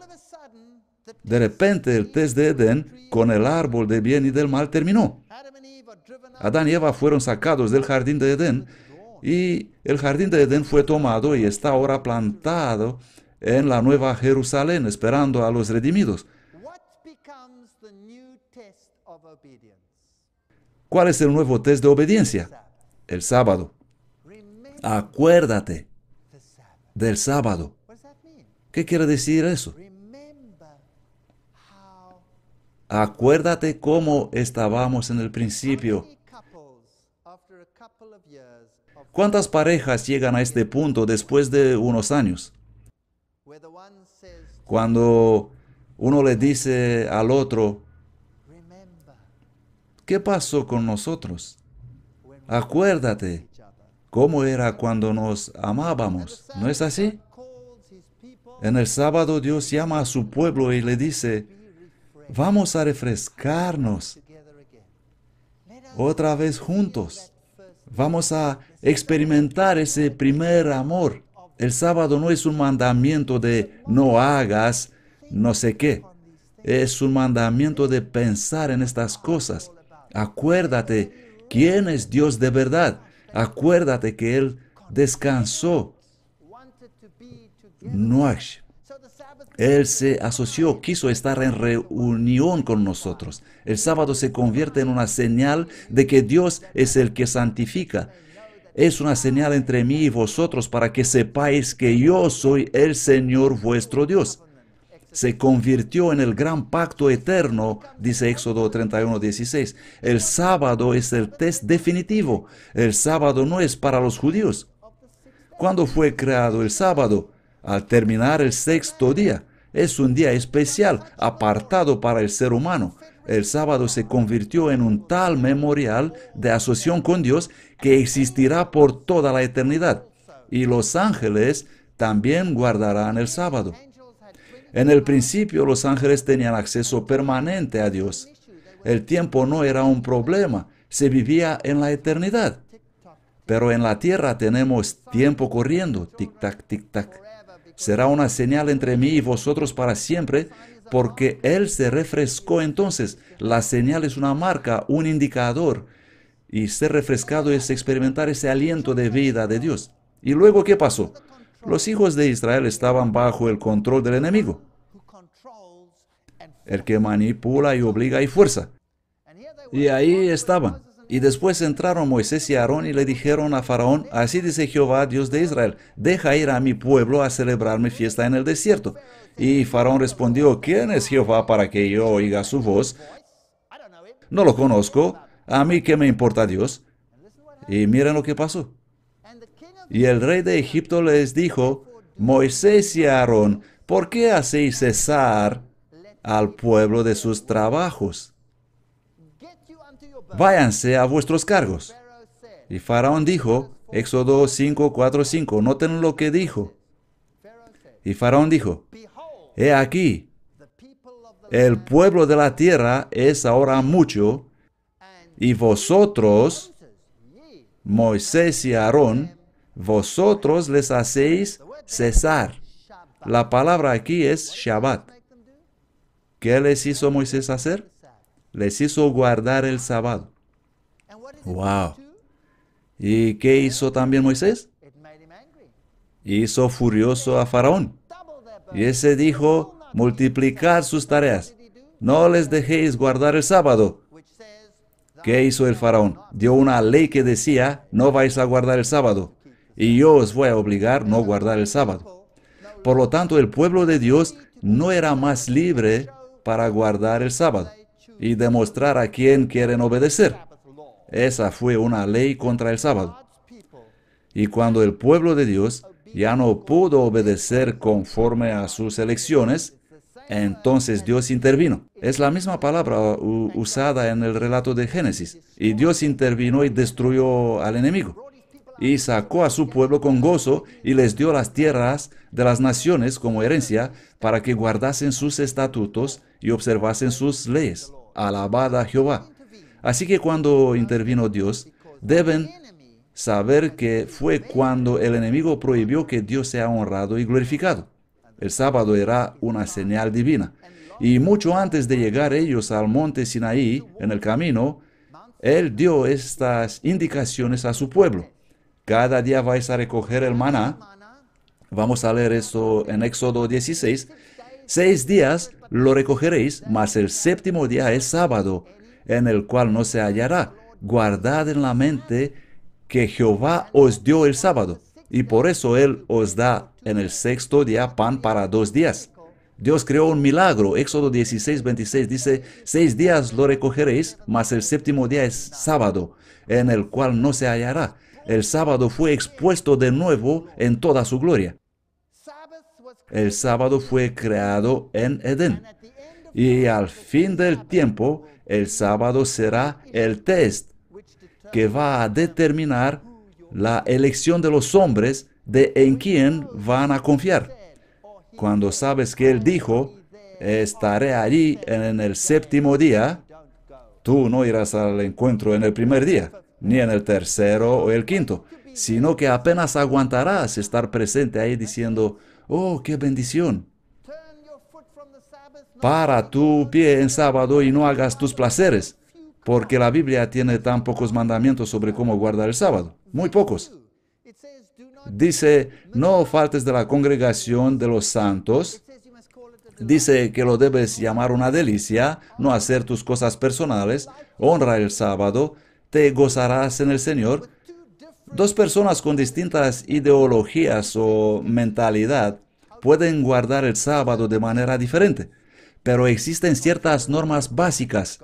De repente el test de Edén con el árbol de bien y del mal terminó. Adán y Eva fueron sacados del jardín de Edén y el jardín de Edén fue tomado y está ahora plantado en la Nueva Jerusalén, esperando a los redimidos. ¿Cuál es el nuevo test de obediencia? El sábado. Acuérdate del sábado. ¿Qué quiere decir eso? Acuérdate cómo estábamos en el principio. ¿Cuántas parejas llegan a este punto después de unos años? Cuando uno le dice al otro, ¿qué pasó con nosotros? Acuérdate cómo era cuando nos amábamos, ¿no es así? En el sábado Dios llama a su pueblo y le dice, vamos a refrescarnos otra vez juntos. Vamos a experimentar ese primer amor. El sábado no es un mandamiento de no hagas no sé qué. Es un mandamiento de pensar en estas cosas. Acuérdate quién es Dios de verdad. Acuérdate que Él descansó. Noach él se asoció, quiso estar en reunión con nosotros. El sábado se convierte en una señal de que Dios es el que santifica. Es una señal entre mí y vosotros para que sepáis que yo soy el Señor vuestro Dios. Se convirtió en el gran pacto eterno, dice Éxodo 31, 16. El sábado es el test definitivo. El sábado no es para los judíos. ¿Cuándo fue creado el sábado? al terminar el sexto día. Es un día especial, apartado para el ser humano. El sábado se convirtió en un tal memorial de asociación con Dios que existirá por toda la eternidad. Y los ángeles también guardarán el sábado. En el principio los ángeles tenían acceso permanente a Dios. El tiempo no era un problema, se vivía en la eternidad. Pero en la tierra tenemos tiempo corriendo, tic-tac, tic-tac. Será una señal entre mí y vosotros para siempre, porque Él se refrescó entonces. La señal es una marca, un indicador. Y ser refrescado es experimentar ese aliento de vida de Dios. ¿Y luego qué pasó? Los hijos de Israel estaban bajo el control del enemigo, el que manipula y obliga y fuerza. Y ahí estaban, y después entraron Moisés y Aarón y le dijeron a Faraón, así dice Jehová, Dios de Israel, deja ir a mi pueblo a celebrar mi fiesta en el desierto. Y Faraón respondió, ¿quién es Jehová para que yo oiga su voz? No lo conozco, a mí qué me importa Dios. Y miren lo que pasó. Y el rey de Egipto les dijo, Moisés y Aarón, ¿por qué hacéis cesar al pueblo de sus trabajos? váyanse a vuestros cargos. Y Faraón dijo, Éxodo 5, 4, 5, noten lo que dijo. Y Faraón dijo, He aquí, el pueblo de la tierra es ahora mucho, y vosotros, Moisés y Aarón, vosotros les hacéis cesar. La palabra aquí es Shabbat. ¿Qué les hizo Moisés hacer? les hizo guardar el sábado. ¡Wow! ¿Y qué hizo también Moisés? Hizo furioso a Faraón. Y ese dijo, multiplicar sus tareas. No les dejéis guardar el sábado. ¿Qué hizo el faraón? Dio una ley que decía, no vais a guardar el sábado. Y yo os voy a obligar no guardar el sábado. Por lo tanto, el pueblo de Dios no era más libre para guardar el sábado y demostrar a quién quieren obedecer. Esa fue una ley contra el sábado. Y cuando el pueblo de Dios ya no pudo obedecer conforme a sus elecciones, entonces Dios intervino. Es la misma palabra usada en el relato de Génesis. Y Dios intervino y destruyó al enemigo. Y sacó a su pueblo con gozo y les dio las tierras de las naciones como herencia para que guardasen sus estatutos y observasen sus leyes alabada Jehová. Así que cuando intervino Dios, deben saber que fue cuando el enemigo prohibió que Dios sea honrado y glorificado. El sábado era una señal divina. Y mucho antes de llegar ellos al monte Sinaí, en el camino, Él dio estas indicaciones a su pueblo. Cada día vais a recoger el maná. Vamos a leer eso en Éxodo 16. Seis días lo recogeréis, mas el séptimo día es sábado, en el cual no se hallará. Guardad en la mente que Jehová os dio el sábado, y por eso Él os da en el sexto día pan para dos días. Dios creó un milagro. Éxodo 16, 26 dice, seis días lo recogeréis, mas el séptimo día es sábado, en el cual no se hallará. El sábado fue expuesto de nuevo en toda su gloria. El sábado fue creado en Edén. Y al fin del tiempo, el sábado será el test que va a determinar la elección de los hombres de en quién van a confiar. Cuando sabes que Él dijo, estaré allí en el séptimo día, tú no irás al encuentro en el primer día, ni en el tercero o el quinto, sino que apenas aguantarás estar presente ahí diciendo, ¡Oh, qué bendición! Para tu pie en sábado y no hagas tus placeres, porque la Biblia tiene tan pocos mandamientos sobre cómo guardar el sábado, muy pocos. Dice, no faltes de la congregación de los santos. Dice que lo debes llamar una delicia, no hacer tus cosas personales. Honra el sábado, te gozarás en el Señor. Dos personas con distintas ideologías o mentalidad pueden guardar el sábado de manera diferente, pero existen ciertas normas básicas.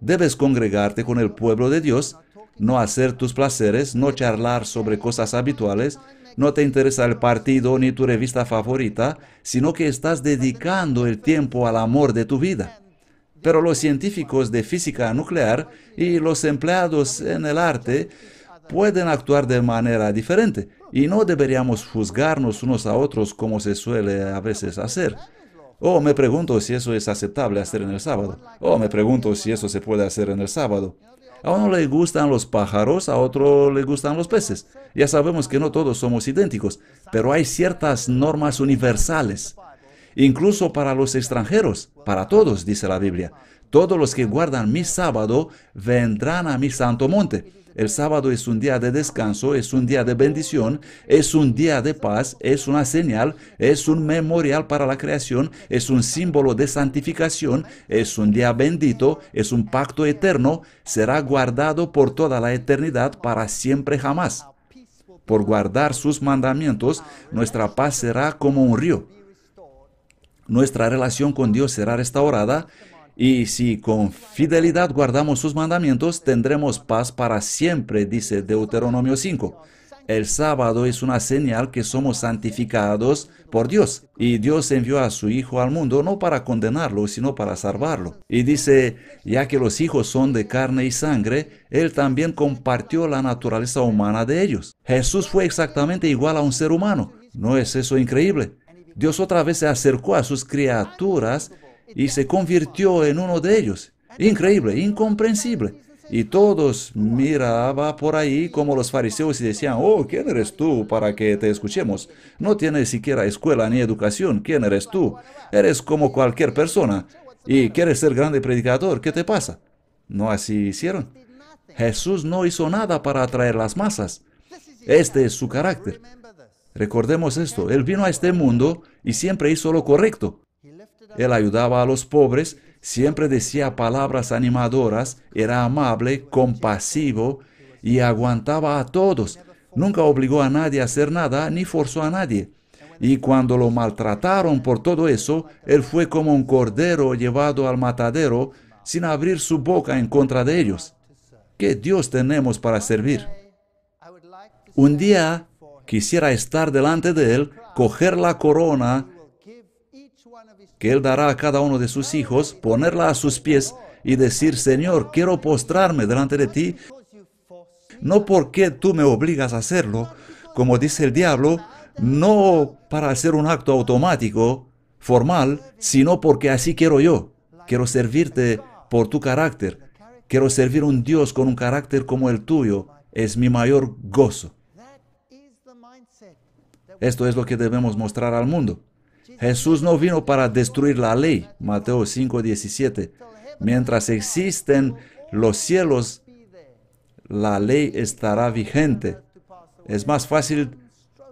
Debes congregarte con el pueblo de Dios, no hacer tus placeres, no charlar sobre cosas habituales, no te interesa el partido ni tu revista favorita, sino que estás dedicando el tiempo al amor de tu vida. Pero los científicos de física nuclear y los empleados en el arte pueden actuar de manera diferente y no deberíamos juzgarnos unos a otros como se suele a veces hacer. Oh, me pregunto si eso es aceptable hacer en el sábado. Oh, me pregunto si eso se puede hacer en el sábado. A uno le gustan los pájaros, a otro le gustan los peces. Ya sabemos que no todos somos idénticos, pero hay ciertas normas universales. Incluso para los extranjeros, para todos, dice la Biblia. Todos los que guardan mi sábado vendrán a mi santo monte. El sábado es un día de descanso, es un día de bendición, es un día de paz, es una señal, es un memorial para la creación, es un símbolo de santificación, es un día bendito, es un pacto eterno, será guardado por toda la eternidad para siempre jamás. Por guardar sus mandamientos, nuestra paz será como un río. Nuestra relación con Dios será restaurada y si con fidelidad guardamos sus mandamientos, tendremos paz para siempre, dice Deuteronomio 5. El sábado es una señal que somos santificados por Dios. Y Dios envió a su Hijo al mundo no para condenarlo, sino para salvarlo. Y dice, ya que los hijos son de carne y sangre, Él también compartió la naturaleza humana de ellos. Jesús fue exactamente igual a un ser humano. ¿No es eso increíble? Dios otra vez se acercó a sus criaturas y se convirtió en uno de ellos. Increíble, incomprensible. Y todos miraba por ahí como los fariseos y decían, oh, ¿quién eres tú para que te escuchemos? No tienes siquiera escuela ni educación, ¿quién eres tú? Eres como cualquier persona y quieres ser grande predicador, ¿qué te pasa? No así hicieron. Jesús no hizo nada para atraer las masas. Este es su carácter. Recordemos esto, Él vino a este mundo y siempre hizo lo correcto. Él ayudaba a los pobres, siempre decía palabras animadoras, era amable, compasivo y aguantaba a todos. Nunca obligó a nadie a hacer nada ni forzó a nadie. Y cuando lo maltrataron por todo eso, él fue como un cordero llevado al matadero sin abrir su boca en contra de ellos. ¿Qué Dios tenemos para servir? Un día quisiera estar delante de él, coger la corona que Él dará a cada uno de sus hijos, ponerla a sus pies y decir, Señor, quiero postrarme delante de ti, no porque tú me obligas a hacerlo, como dice el diablo, no para hacer un acto automático, formal, sino porque así quiero yo. Quiero servirte por tu carácter. Quiero servir un Dios con un carácter como el tuyo. Es mi mayor gozo. Esto es lo que debemos mostrar al mundo. Jesús no vino para destruir la ley, Mateo 5:17. Mientras existen los cielos, la ley estará vigente. Es más fácil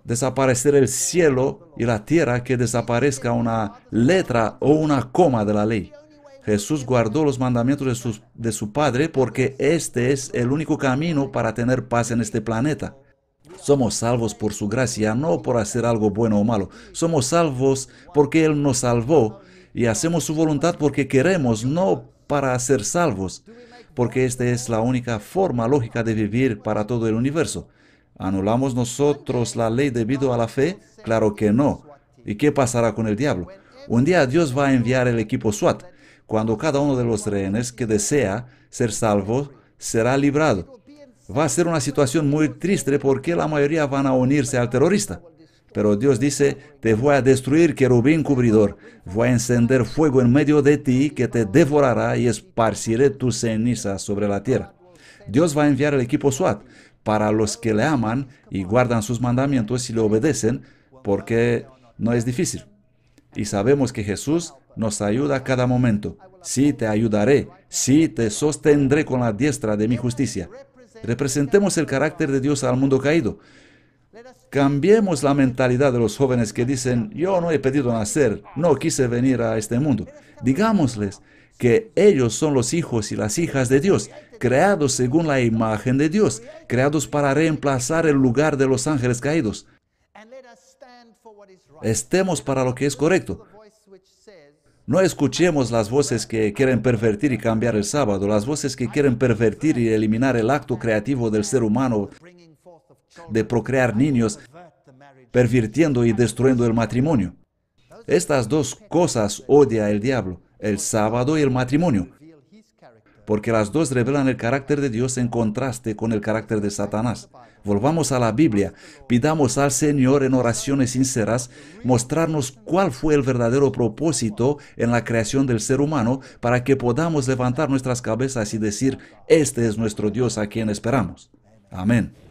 desaparecer el cielo y la tierra que desaparezca una letra o una coma de la ley. Jesús guardó los mandamientos de su, de su Padre porque este es el único camino para tener paz en este planeta. Somos salvos por su gracia, no por hacer algo bueno o malo. Somos salvos porque Él nos salvó y hacemos su voluntad porque queremos, no para ser salvos, porque esta es la única forma lógica de vivir para todo el universo. ¿Anulamos nosotros la ley debido a la fe? Claro que no. ¿Y qué pasará con el diablo? Un día Dios va a enviar el equipo SWAT. Cuando cada uno de los rehenes que desea ser salvo será librado va a ser una situación muy triste porque la mayoría van a unirse al terrorista. Pero Dios dice, te voy a destruir, querubín cubridor. Voy a encender fuego en medio de ti que te devorará y esparciré tu ceniza sobre la tierra. Dios va a enviar el equipo SWAT para los que le aman y guardan sus mandamientos y le obedecen, porque no es difícil. Y sabemos que Jesús nos ayuda a cada momento. Sí, te ayudaré. Sí, te sostendré con la diestra de mi justicia. Representemos el carácter de Dios al mundo caído. Cambiemos la mentalidad de los jóvenes que dicen, yo no he pedido nacer, no quise venir a este mundo. Digámosles que ellos son los hijos y las hijas de Dios, creados según la imagen de Dios, creados para reemplazar el lugar de los ángeles caídos. Estemos para lo que es correcto, no escuchemos las voces que quieren pervertir y cambiar el sábado, las voces que quieren pervertir y eliminar el acto creativo del ser humano de procrear niños, pervirtiendo y destruyendo el matrimonio. Estas dos cosas odia el diablo, el sábado y el matrimonio, porque las dos revelan el carácter de Dios en contraste con el carácter de Satanás. Volvamos a la Biblia, pidamos al Señor en oraciones sinceras mostrarnos cuál fue el verdadero propósito en la creación del ser humano para que podamos levantar nuestras cabezas y decir, este es nuestro Dios a quien esperamos. Amén.